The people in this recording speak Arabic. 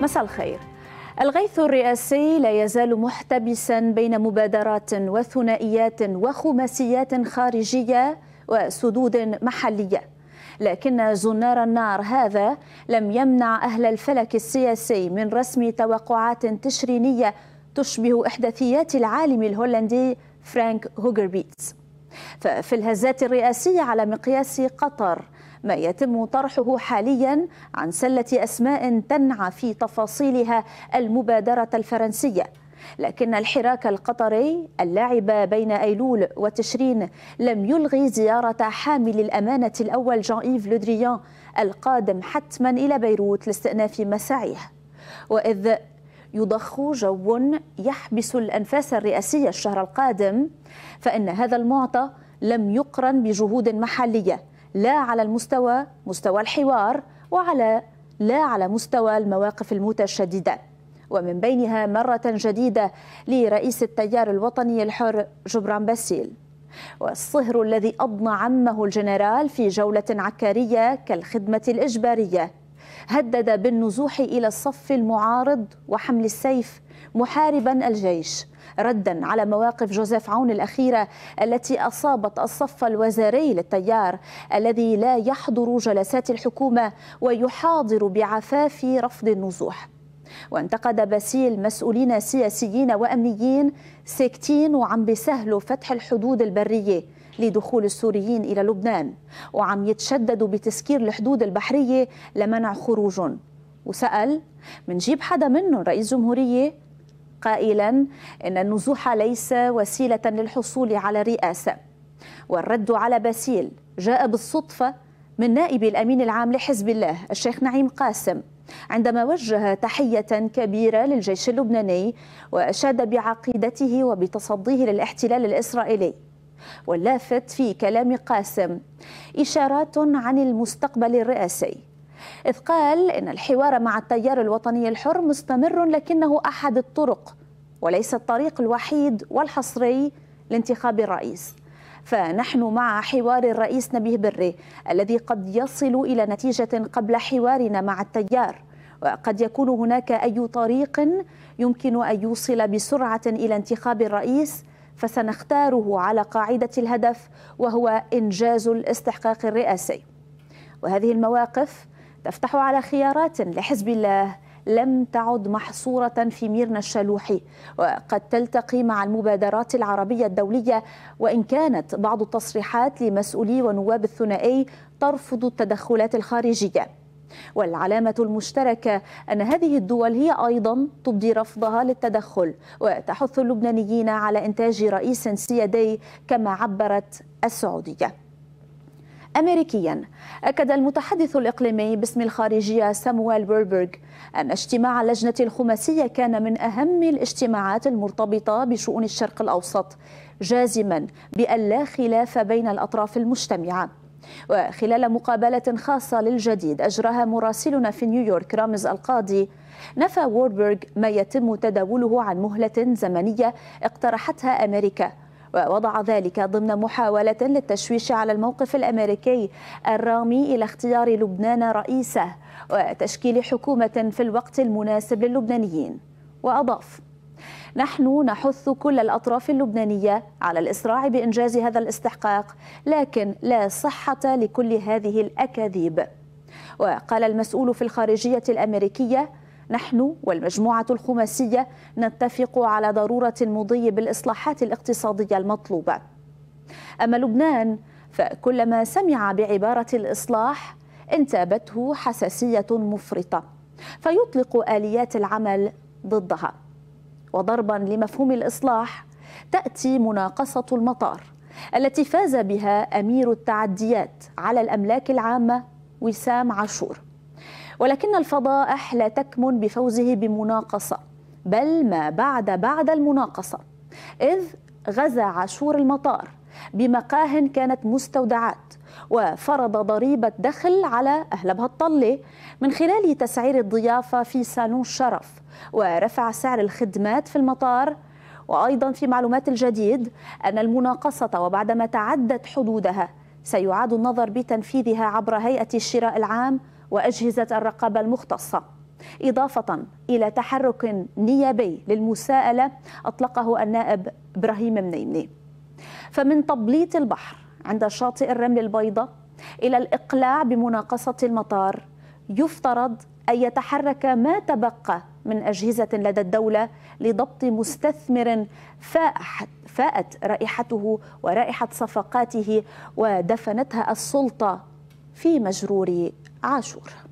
مساء الخير الغيث الرئاسي لا يزال محتبسا بين مبادرات وثنائيات وخماسيات خارجيه وسدود محليه لكن زنار النار هذا لم يمنع اهل الفلك السياسي من رسم توقعات تشرينيه تشبه احداثيات العالم الهولندي فرانك هوجربيتس ففي الهزات الرئاسيه على مقياس قطر ما يتم طرحه حاليا عن سلة أسماء تنعى في تفاصيلها المبادرة الفرنسية لكن الحراك القطري اللاعب بين أيلول وتشرين لم يلغي زيارة حامل الأمانة الأول جان إيف لودريان القادم حتما إلى بيروت لاستئناف مساعيه وإذ يضخ جو يحبس الأنفاس الرئاسية الشهر القادم فإن هذا المعطى لم يقرن بجهود محليه لا على المستوى مستوى الحوار وعلى لا على مستوى المواقف المتشددة ومن بينها مرة جديدة لرئيس التيار الوطني الحر جبران باسيل والصهر الذي أضنى عمه الجنرال في جولة عكارية كالخدمة الإجبارية هدد بالنزوح الى الصف المعارض وحمل السيف محاربا الجيش ردا على مواقف جوزيف عون الاخيره التي اصابت الصف الوزاري للتيار الذي لا يحضر جلسات الحكومه ويحاضر بعفاف رفض النزوح وانتقد باسيل مسؤولين سياسيين وامنيين ساكتين وعم بيسهلوا فتح الحدود البريه لدخول السوريين إلى لبنان وعم يتشددوا بتسكير الحدود البحرية لمنع خروجهم وسأل منجيب حدا منهم رئيس جمهورية قائلا إن النزوح ليس وسيلة للحصول على رئاسة والرد على باسيل جاء بالصدفة من نائب الأمين العام لحزب الله الشيخ نعيم قاسم عندما وجه تحية كبيرة للجيش اللبناني وأشاد بعقيدته وبتصديه للاحتلال الإسرائيلي واللافت في كلام قاسم إشارات عن المستقبل الرئاسي إذ قال إن الحوار مع التيار الوطني الحر مستمر لكنه أحد الطرق وليس الطريق الوحيد والحصري لانتخاب الرئيس فنحن مع حوار الرئيس نبيه بري الذي قد يصل إلى نتيجة قبل حوارنا مع التيار وقد يكون هناك أي طريق يمكن أن يوصل بسرعة إلى انتخاب الرئيس فسنختاره على قاعدة الهدف وهو إنجاز الاستحقاق الرئاسي وهذه المواقف تفتح على خيارات لحزب الله لم تعد محصورة في ميرنا الشالوحي وقد تلتقي مع المبادرات العربية الدولية وإن كانت بعض التصريحات لمسؤولي ونواب الثنائي ترفض التدخلات الخارجية والعلامة المشتركة أن هذه الدول هي أيضا تبدي رفضها للتدخل وتحث اللبنانيين على إنتاج رئيس سيادي كما عبرت السعودية أمريكيا أكد المتحدث الإقليمي باسم الخارجية سامويل بيربرغ أن اجتماع اللجنة الخماسية كان من أهم الاجتماعات المرتبطة بشؤون الشرق الأوسط جازما بأن لا خلاف بين الأطراف المجتمعة وخلال مقابلة خاصة للجديد أجراها مراسلنا في نيويورك رامز القاضي نفى ووربرغ ما يتم تداوله عن مهلة زمنية اقترحتها أمريكا ووضع ذلك ضمن محاولة للتشويش على الموقف الأمريكي الرامي إلى اختيار لبنان رئيسه وتشكيل حكومة في الوقت المناسب للبنانيين وأضاف نحن نحث كل الأطراف اللبنانية على الإسراع بإنجاز هذا الاستحقاق لكن لا صحة لكل هذه الأكاذيب وقال المسؤول في الخارجية الأمريكية نحن والمجموعة الخماسية نتفق على ضرورة المضي بالإصلاحات الاقتصادية المطلوبة أما لبنان فكلما سمع بعبارة الإصلاح انتابته حساسية مفرطة فيطلق آليات العمل ضدها وضربا لمفهوم الإصلاح تأتي مناقصة المطار التي فاز بها أمير التعديات على الأملاك العامة وسام عاشور ولكن الفضائح لا تكمن بفوزه بمناقصة بل ما بعد بعد المناقصة إذ غزا عاشور المطار بمقاه كانت مستودعات وفرض ضريبة دخل على أهل الطلة من خلال تسعير الضيافة في صالون الشرف ورفع سعر الخدمات في المطار وأيضا في معلومات الجديد أن المناقصة وبعدما تعدت حدودها سيعاد النظر بتنفيذها عبر هيئة الشراء العام وأجهزة الرقابة المختصة إضافة إلى تحرك نيابي للمساءلة أطلقه النائب إبراهيم منيمني فمن تبليط البحر عند شاطئ الرمل البيضاء إلى الإقلاع بمناقصة المطار يفترض أن يتحرك ما تبقى من أجهزة لدى الدولة لضبط مستثمر فاءت رائحته ورائحة صفقاته ودفنتها السلطة في مجرور عاشور